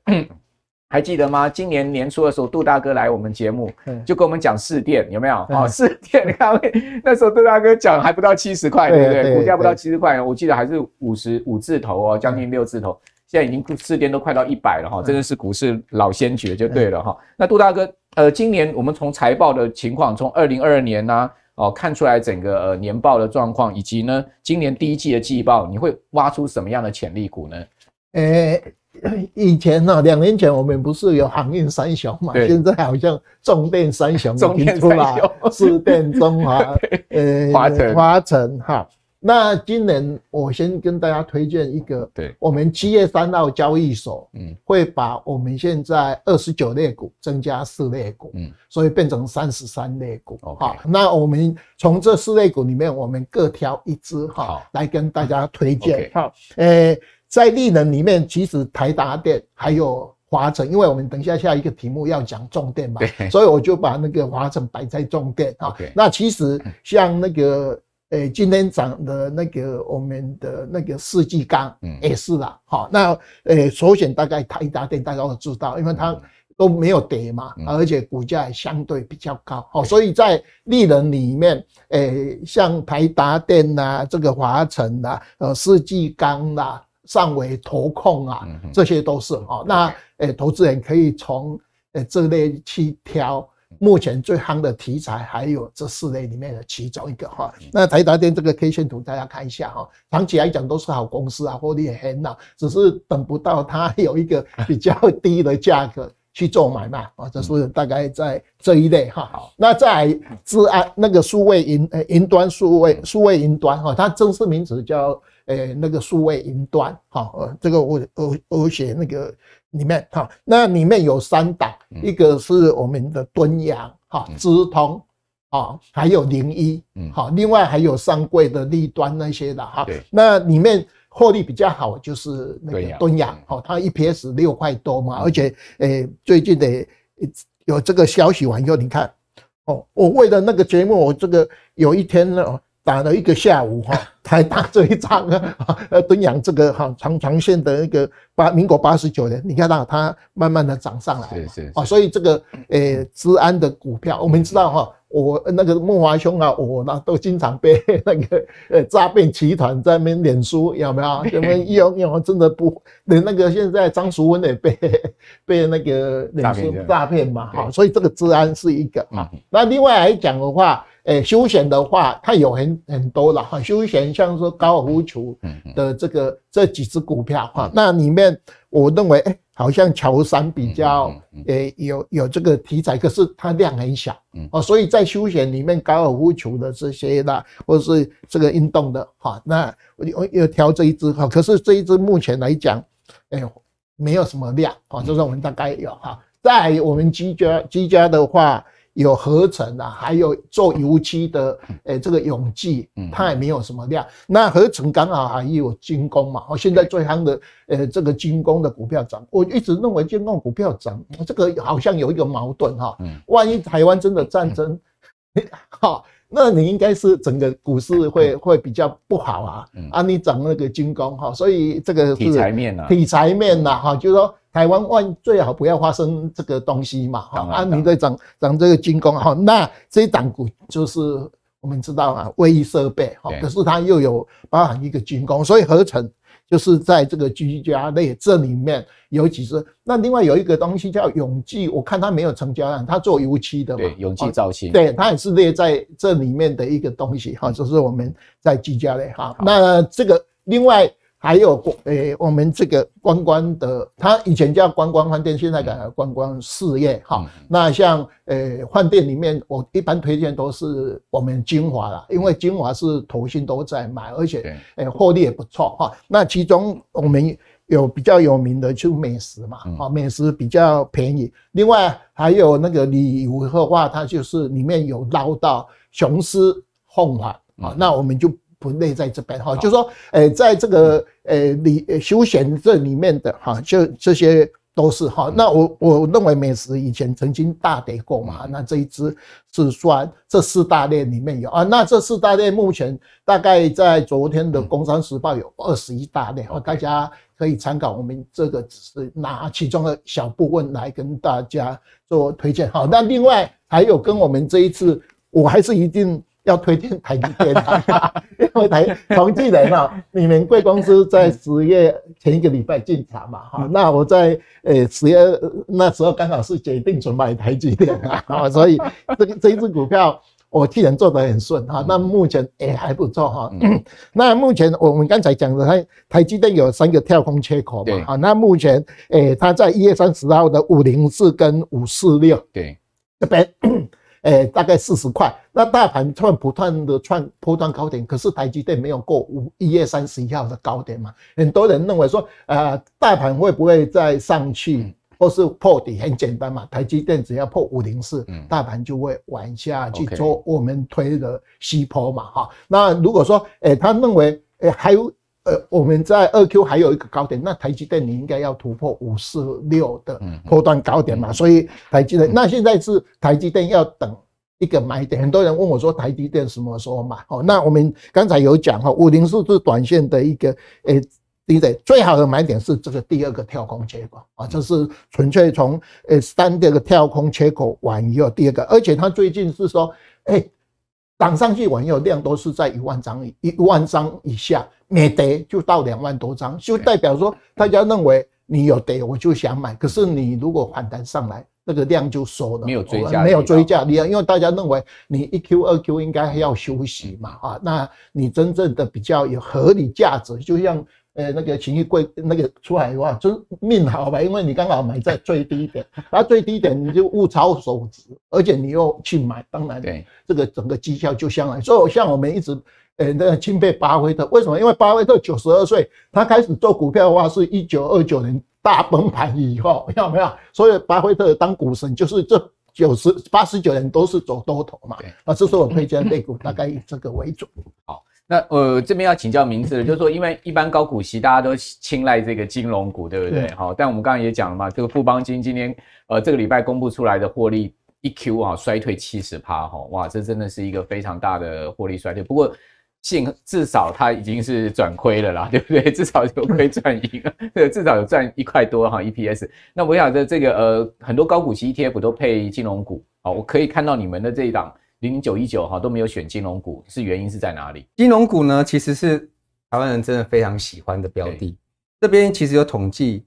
还记得吗？今年年初的时候，杜大哥来我们节目，就跟我们讲四电有没有？哦，四电，你看那时候杜大哥讲还不到七十块，对不对？股价不到七十块，我记得还是五十五字头哦，将近六字头。现在已经四电都快到一百了哈，真的是股市老先觉就对了哈。那杜大哥，呃，今年我们从财报的情况，从二零二二年呢，哦看出来整个呃年报的状况，以及呢今年第一季的季报，你会挖出什么样的潜力股呢？呃，[COUGHS] 以前呢，两年前我们不是有航运三雄嘛，现在好像重电三雄电三雄，[LAUGHS] 四电中华，呃，华诚华诚哈。那今年我先跟大家推荐一个，对，我们七月三号交易所，嗯，会把我们现在二十九类股增加四类股，嗯，所以变成三十三类股，好，那我们从这四类股里面，我们各挑一只，哈，来跟大家推荐，好，诶，在利能里面，其实台达电还有华晨，因为我们等一下下一个题目要讲重电嘛，所以我就把那个华晨摆在重点，哈，那其实像那个。诶，今天涨的那个我们的那个世纪钢也是啦，好，那诶首选大概台达电大家都知道，因为它都没有跌嘛，而且股价也相对比较高，好，所以在利润里面，诶像台达电呐、这个华晨呐、呃世纪钢呐、上纬投控啊，这些都是好，那诶投资人可以从诶这类去挑。目前最夯的题材还有这四类里面的其中一个哈，那台达电这个 K 线图大家看一下哈，长期来讲都是好公司啊，获利也很好，只是等不到它有一个比较低的价格去做买卖啊，这是大概在这一类哈。好，那在治安那个数位云诶，云端数位数位云端哈，它正式名字叫诶那个数位云端哈，呃这个我我我写那个。里面哈，那里面有三档，一个是我们的敦阳哈，资通啊，还有零一，好，另外还有上柜的立端那些的哈。那里面获利比较好就是那个敦阳，哦，它 EPS 六块多嘛，而且诶，最近得有这个消息完以后，你看哦，我为了那个节目，我这个有一天呢打了一个下午哈，[LAUGHS] 才打这一仗啊！呃，[LAUGHS] 敦阳这个哈，长长线的一个八民国八十九年，你看到它慢慢的涨上来，啊，所以这个呃，治安的股票，我们知道哈，我那个梦华兄啊，我呢都经常被那个呃诈骗集团在那边脸书，有没有？因为因为真的不，连那个现在张淑文也被 [LAUGHS] 被那个脸书诈骗嘛，哈，所以这个治安是一个啊。那另外来讲的话。哎，休闲的话，它有很很多了哈。休闲像说高尔夫球的这个这几只股票哈，那里面我认为哎，好像乔山比较哎有有这个题材，可是它量很小，哦，所以在休闲里面高尔夫球的这些的，或是这个运动的哈，那我我又挑这一只哈，可是这一只目前来讲哎没有什么量啊，这是我们大概有哈，在我们居家居家的话。有合成啊，还有做油漆的，诶，这个溶剂，它也没有什么量。那合成刚好还有军工嘛，哦，现在最夯的，呃，这个军工的股票涨，我一直认为军工股票涨，这个好像有一个矛盾哈。万一台湾真的战争，[LAUGHS] 哈。那你应该是整个股市会会比较不好啊，啊你涨那个军工哈，所以这个体材面啊，体材面呐哈，就是说台湾万最好不要发生这个东西嘛哈，啊你在涨涨这个军工哈，那这档股就是我们知道啊微设备哈，可是它又有包含一个军工，所以合成。就是在这个居家类这里面有几只，那另外有一个东西叫永记，我看它没有成交量，它做油漆的嘛，对，永记造型，对，它也是列在这里面的一个东西哈，就是我们在居家类哈，那这个另外。还有，诶，我们这个观光的，它以前叫观光饭店，现在改观光事业哈。那像，诶，饭店里面，我一般推荐都是我们金华啦，因为金华是投信都在买，而且，诶，获利也不错哈。那其中我们有比较有名的就美食嘛，哈，美食比较便宜。另外还有那个旅游的话，它就是里面有捞到雄狮凤凰啊，那我们就。不内在这边哈，就是说，诶，在这个诶里休闲这里面的哈，就这些都是哈。那我我认为美食以前曾经大跌过嘛，那这一支是算这四大类里面有啊。那这四大类目前大概在昨天的《工商时报》有二十一大类，大家可以参考。我们这个只是拿其中的小部分来跟大家做推荐哈。那另外还有跟我们这一次，我还是一定。要推荐台积电，[LAUGHS] 因为台黄继人啊，你们贵公司在十月前一个礼拜进场嘛哈，那我在呃十月那时候刚好是决定准买台积电啊，[LAUGHS] 所以这个这一支股票我替人做得很顺哈，那目前也还不错哈，[COUGHS] 那目前我们刚才讲的台台积电有三个跳空缺口嘛，好，那目前诶它在一月三十号的五零四跟五四六，对，这边。哎，大概四十块。那大盘创不断的创波端高点，可是台积电没有过五一月三十一号的高点嘛？很多人认为说，呃，大盘会不会再上去，或是破底？很简单嘛，台积电只要破五零四，大盘就会往下去做我们推的西坡嘛，哈。那如果说，哎，他认为，哎，还有。呃，我们在二 Q 还有一个高点，那台积电你应该要突破五四六的波段高点嘛，所以台积电那现在是台积电要等一个买点，很多人问我说台积电什么时候买？哦，那我们刚才有讲哈，五零四是短线的一个诶，对，最好的买点是这个第二个跳空缺口啊，这是纯粹从诶三这个跳空缺口以后第二个，而且它最近是说诶。涨上去，以后，量都是在一万张以一万张以下没跌，就到两万多张，就代表说大家认为你有跌，我就想买。可是你如果反弹上来，那个量就收了，没有追加，没有追加。你因为大家认为你一 Q 二 Q 应该要休息嘛，啊，那你真正的比较有合理价值，就像。呃，那个情绪贵，那个出海的话，就是命好吧，因为你刚好买在最低点，然后最低点你就物超所值，而且你又去买，当然这个整个绩效就相来。所以像我们一直呃，那个钦佩巴菲特，为什么？因为巴菲特九十二岁，他开始做股票的话是一九二九年大崩盘以后，有没有？所以巴菲特当股神就是这九十八十九年都是走多头嘛。啊，这是我推荐的股，大概以这个为主，好。那呃，这边要请教名字了，就是说，因为一般高股息大家都青睐这个金融股，对不对？好，但我们刚刚也讲了嘛，这个富邦金今天呃，这个礼拜公布出来的获利一 Q 啊，衰退七十趴哈，哇，这真的是一个非常大的获利衰退。不过，幸至少它已经是转亏了啦，[LAUGHS] 对不对？至少有亏转盈，[LAUGHS] 至少有赚一块多哈，EPS。那我想这这个呃，很多高股息 ETF 都配金融股，好，我可以看到你们的这一档。零零九一九哈都没有选金融股，是原因是在哪里？金融股呢，其实是台湾人真的非常喜欢的标的。这边其实有统计，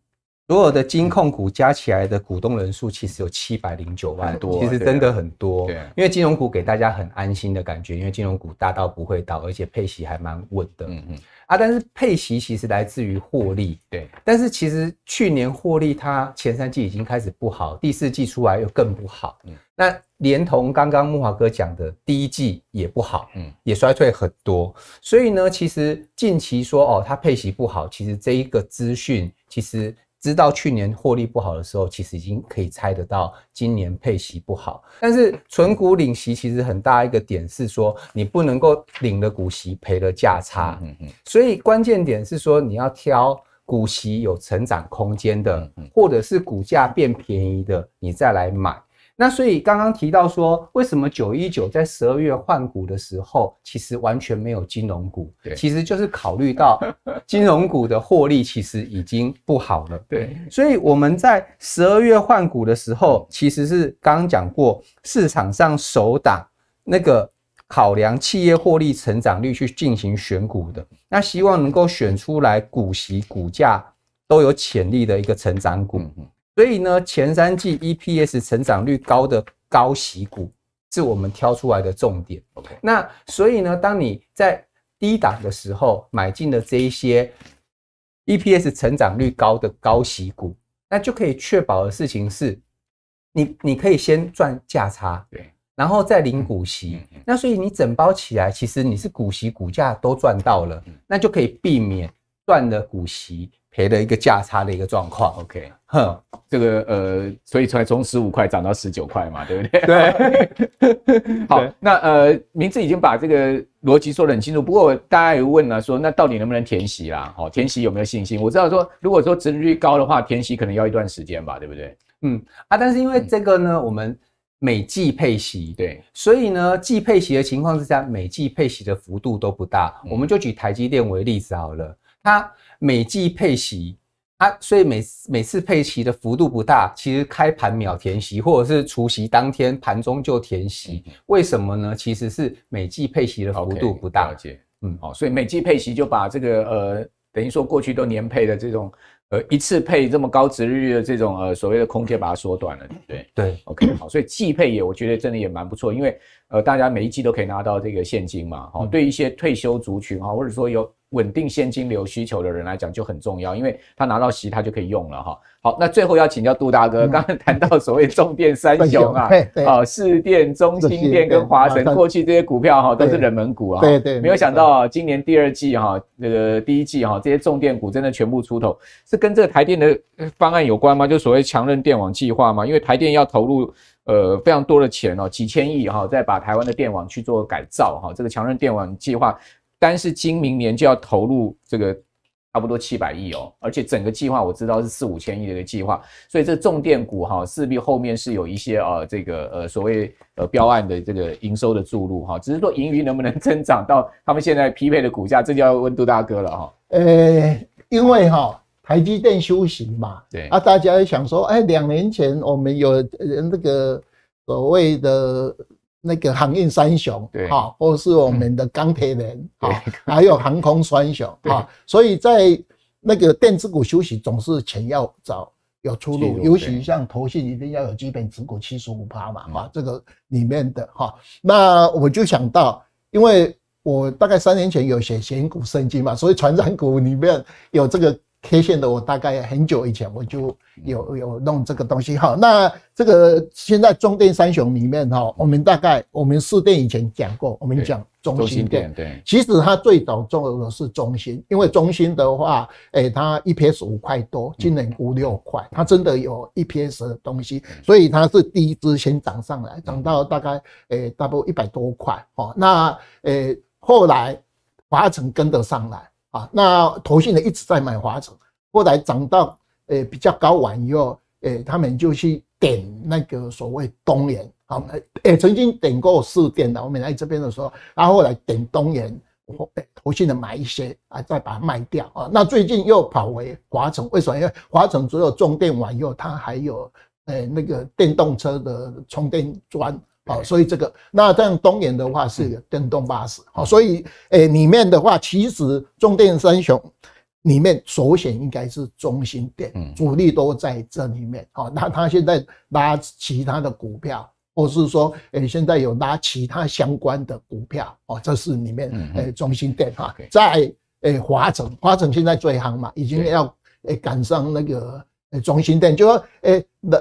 所有的金控股加起来的股东人数，其实有七百零九万多，其实真的很多。对，因为金融股给大家很安心的感觉，因为金融股大到不会倒，而且配息还蛮稳的。嗯嗯啊，但是配息其实来自于获利。对，但是其实去年获利，它前三季已经开始不好，第四季出来又更不好。嗯，那。连同刚刚木华哥讲的第一季也不好，嗯，也衰退很多。所以呢，其实近期说哦，它配息不好，其实这一个资讯，其实知道去年获利不好的时候，其实已经可以猜得到今年配息不好。但是存股领息其实很大一个点是说，你不能够领了股息赔了价差，嗯嗯。所以关键点是说，你要挑股息有成长空间的，或者是股价变便宜的，你再来买。那所以刚刚提到说，为什么九一九在十二月换股的时候，其实完全没有金融股，其实就是考虑到金融股的获利其实已经不好了。对，所以我们在十二月换股的时候，其实是刚刚讲过，市场上首档那个考量企业获利成长率去进行选股的，那希望能够选出来股息、股价都有潜力的一个成长股。所以呢，前三季 EPS 成长率高的高息股是我们挑出来的重点。那所以呢，当你在低档的时候买进的这一些 EPS 成长率高的高息股，那就可以确保的事情是你你可以先赚价差，对，然后再领股息。那所以你整包起来，其实你是股息股价都赚到了，那就可以避免赚了股息。赔的一个价差的一个状况，OK，哼，这个呃，所以才从十五块涨到十九块嘛，对不对？对，[LAUGHS] 好，那呃，名字已经把这个逻辑说的很清楚，不过大家问了，说那到底能不能填息啦？哦，填息有没有信心？我知道说，如果说殖率高的话，填息可能要一段时间吧，对不对？嗯啊，但是因为这个呢，我们每季配息，对，所以呢，季配息的情况之下，每季配息的幅度都不大，我们就举台积电为例子好了，它。每季配息，啊，所以每每次配息的幅度不大，其实开盘秒填息，或者是除夕当天盘中就填息，为什么呢？其实是每季配息的幅度不大，嗯，好，所以每季配息就把这个呃，等于说过去都年配的这种呃一次配这么高值率的这种呃所谓的空间把它缩短了，对对，OK，好，所以季配也我觉得真的也蛮不错，因为。呃，大家每一季都可以拿到这个现金嘛，哦，对一些退休族群哈，或者说有稳定现金流需求的人来讲就很重要，因为他拿到息他就可以用了哈。好，那最后要请教杜大哥，刚刚谈到所谓重电三雄啊，啊，四电、中心电跟华晨，过去这些股票哈都是冷门股啊，对对，没有想到今年第二季哈，这个第一季哈，这些重电股真的全部出头，是跟这个台电的方案有关吗？就所谓强韧电网计划吗？因为台电要投入。呃，非常多的钱哦，几千亿哈，再把台湾的电网去做改造哈，这个强韧电网计划，单是今明年就要投入这个差不多七百亿哦，而且整个计划我知道是四五千亿的一个计划，所以这重电股哈，势必后面是有一些啊，这个呃所谓呃标案的这个营收的注入哈，只是说盈余能不能增长到他们现在匹配的股价，这就要问杜大哥了哈。呃，因为哈。台积电休息嘛？对啊，大家也想说，哎，两年前我们有那个所谓的那个航运三雄，对哈，或是我们的钢铁人，[LAUGHS] 哈，还有航空三雄，哈，所以在那个电子股休息，总是钱要找有出路，尤其像投信，一定要有基本持股七十五趴嘛，哈，这个里面的哈，那我就想到，因为我大概三年前有写选股圣经嘛，所以船长股里面有这个。K 线的，我大概很久以前我就有有弄这个东西哈。那这个现在中电三雄里面哈，我们大概我们四电以前讲过，我们讲中心电对。其实它最早做的是中心，因为中心的话，诶，它 EPS 五块多，今年五六块，它真的有 EPS 的东西，所以它是第一支先涨上来，涨到大概诶差不多一百多块哈。那诶后来华晨跟得上来。啊，那投信的一直在买华城，后来涨到诶比较高完以后，诶他们就去点那个所谓东延，好，诶曾经点过四电的，我们来这边的时候，然后来点东我、投投信的买一些啊，再把它卖掉啊，那最近又跑回华城，为什么？因为华城只有重电网后，它还有诶那个电动车的充电桩。好，所以这个那这样东延的话是电动巴士，好，所以诶里面的话，其实中电三雄里面首选应该是中心电，嗯，主力都在这里面，好，那他现在拉其他的股票，或是说诶现在有拉其他相关的股票，哦，这是里面诶中心电哈，在诶华城，华城现在最行嘛，已经要诶赶上那个诶中心电，就说诶那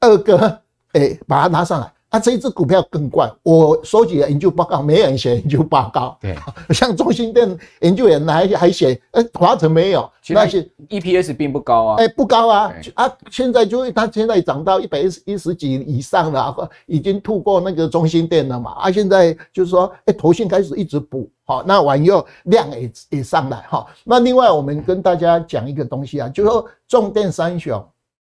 二哥诶把它拉上来。这一只股票更怪。我收集研究报告，没人写研究报告。对，[LAUGHS] 像中心店研究员还还写，哎，华晨没有。那些 EPS 并不高啊，哎，不高啊，啊，现在就它现在涨到一百一十一十几以上了已经突破那个中心店了嘛。啊，现在就是说，哎，头信开始一直补，好，那完又量也也上来哈。那另外，我们跟大家讲一个东西啊，就说中电三雄，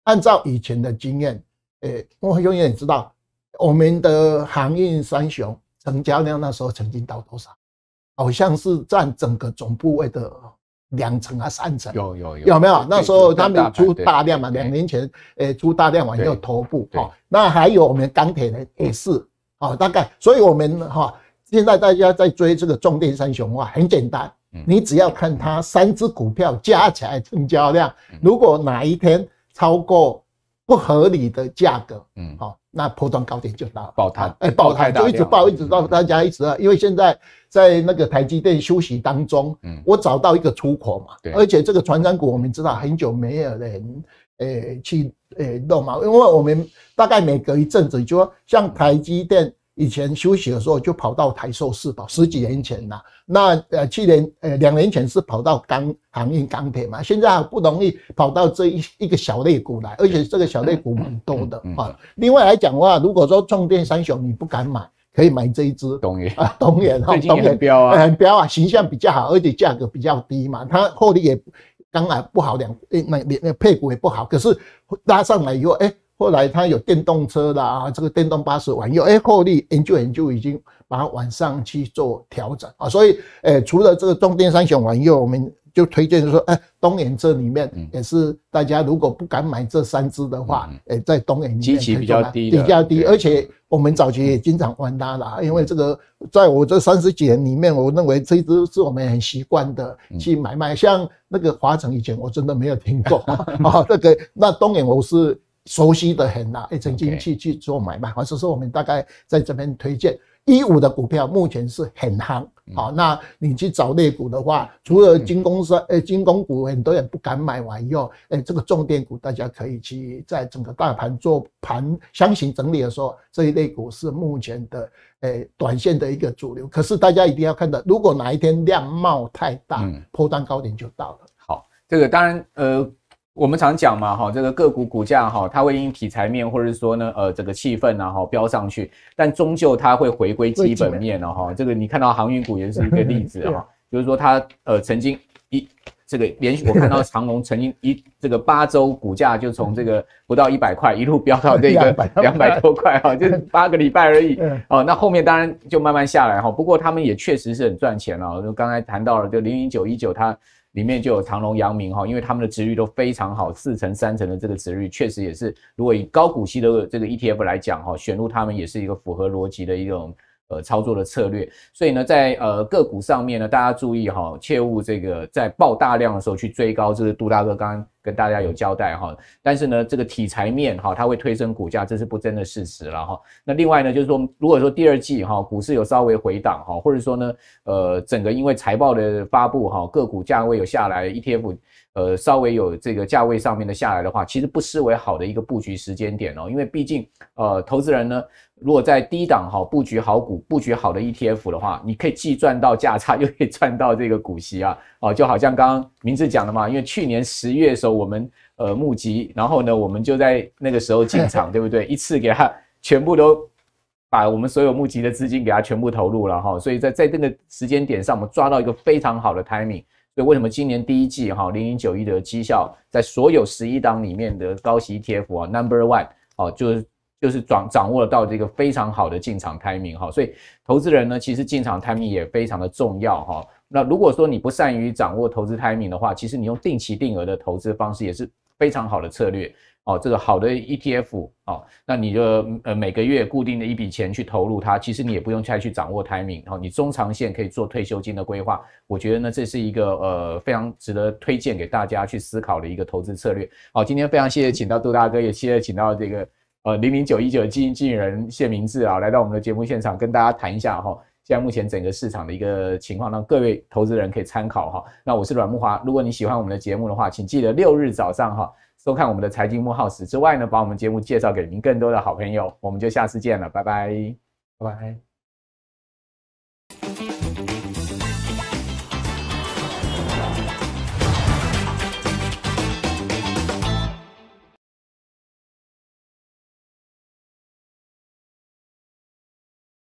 按照以前的经验，哎，莫永远也知道。我们的航运三雄成交量那时候曾经到多少？好像是占整个总部位的两成啊三成。有有有有没有？那时候他们出大量嘛，两年前诶出大量，然后头部哦。那还有我们钢铁的也是啊，大概。所以我们哈现在大家在追这个重电三雄啊，很简单，你只要看它三只股票加起来成交量，如果哪一天超过不合理的价格，嗯，好。那破断高点就打爆台，哎，爆台就一直爆，一直到大家一直啊，因为现在在那个台积电休息当中，嗯，我找到一个出口嘛，对，而且这个传山股我们知道很久没有人诶去诶弄嘛，因为我们大概每隔一阵子就像台积电。以前休息的时候就跑到台寿市跑，十几年前呐，那呃去年呃两年前是跑到钢航运钢铁嘛，现在不容易跑到这一一个小类股来，而且这个小类股蛮多的啊。另外来讲的话，如果说重电三雄你不敢买，可以买这一只东源啊东源哈东源标啊，标 [LAUGHS] 啊形象比较好，而且价格比较低嘛，它获利也刚来不好两那那那配股也不好，可是拉上来以后哎。后来他有电动车啦，这个电动巴士玩又哎，获利，研究研究已经把它往上去做调整啊，所以哎，除了这个中电三雄玩又，我们就推荐说哎，东远这里面也是大家如果不敢买这三只的话，哎，在东远机器比较低，比较低，而且我们早期也经常玩它啦，因为这个在我这三十几年里面，我认为这只是我们很习惯的去买卖，像那个华城以前我真的没有听过啊，[LAUGHS] 这个那东远我是。熟悉的很啊，哎，曾经去去做买卖。或者说，我们大概在这边推荐一五的股票，目前是很夯。好，那你去找类股的话，除了军工是，哎，军工股很多人不敢买，完后，哎，这个重电股大家可以去在整个大盘做盘箱型整理的时候，这一类股是目前的，呃，短线的一个主流。可是大家一定要看到，如果哪一天量冒太大，破单高点就到了。好，这个当然，呃。我们常讲嘛，哈，这个个股股价哈，它会因题材面或者是说呢，呃，这个气氛啊，哈，飙上去，但终究它会回归基本面哦，哈，这个你看到航运股也是一个例子哈，就是说它，呃，曾经一这个连续，我看到长龙曾经一这个八周股价就从这个不到一百块一路飙到这个两百多块哈，就是 [LAUGHS] 八个礼拜而已哦，那后面当然就慢慢下来哈，不过他们也确实是很赚钱了，就刚才谈到了就零零九一九它。里面就有长隆、阳明哈，因为他们的值率都非常好，四成、三成的这个值率确实也是，如果以高股息的这个 ETF 来讲哈，选入他们也是一个符合逻辑的一种。呃，操作的策略，所以呢，在呃个股上面呢，大家注意哈，切勿这个在爆大量的时候去追高，这是杜大哥刚刚跟大家有交代哈。但是呢，这个题材面哈，它会推升股价，这是不争的事实了哈。那另外呢，就是说，如果说第二季哈股市有稍微回档哈，或者说呢，呃，整个因为财报的发布哈，个股价位有下来，ETF。呃，稍微有这个价位上面的下来的话，其实不失为好的一个布局时间点哦。因为毕竟，呃，投资人呢，如果在低档哈布局好股、布局好的 ETF 的话，你可以既赚到价差，又可以赚到这个股息啊。哦，就好像刚刚明志讲的嘛，因为去年十月的时候，我们呃募集，然后呢，我们就在那个时候进场，对不对？一次给他全部都把我们所有募集的资金给他全部投入了哈。所以在在这个时间点上，我们抓到一个非常好的 timing。为什么今年第一季哈零零九一的绩效，在所有十一档里面的高息 ETF 啊，Number One 哦，就是就是掌掌握到这个非常好的进场开名哈，所以投资人呢，其实进场开 g 也非常的重要哈。那如果说你不善于掌握投资开 g 的话，其实你用定期定额的投资方式也是非常好的策略。哦，这个好的 ETF 哦，那你就呃每个月固定的一笔钱去投入它，其实你也不用再去掌握排名，然后你中长线可以做退休金的规划。我觉得呢，这是一个呃非常值得推荐给大家去思考的一个投资策略。好，今天非常谢谢请到杜大哥，也谢谢请到这个呃零零九一九基金经理人谢明志啊来到我们的节目现场跟大家谈一下哈，现在目前整个市场的一个情况，让各位投资人可以参考哈。那我是阮木华，如果你喜欢我们的节目的话，请记得六日早上哈。收看我们的财经幕后史之外呢，把我们节目介绍给您更多的好朋友，我们就下次见了，拜拜，拜拜。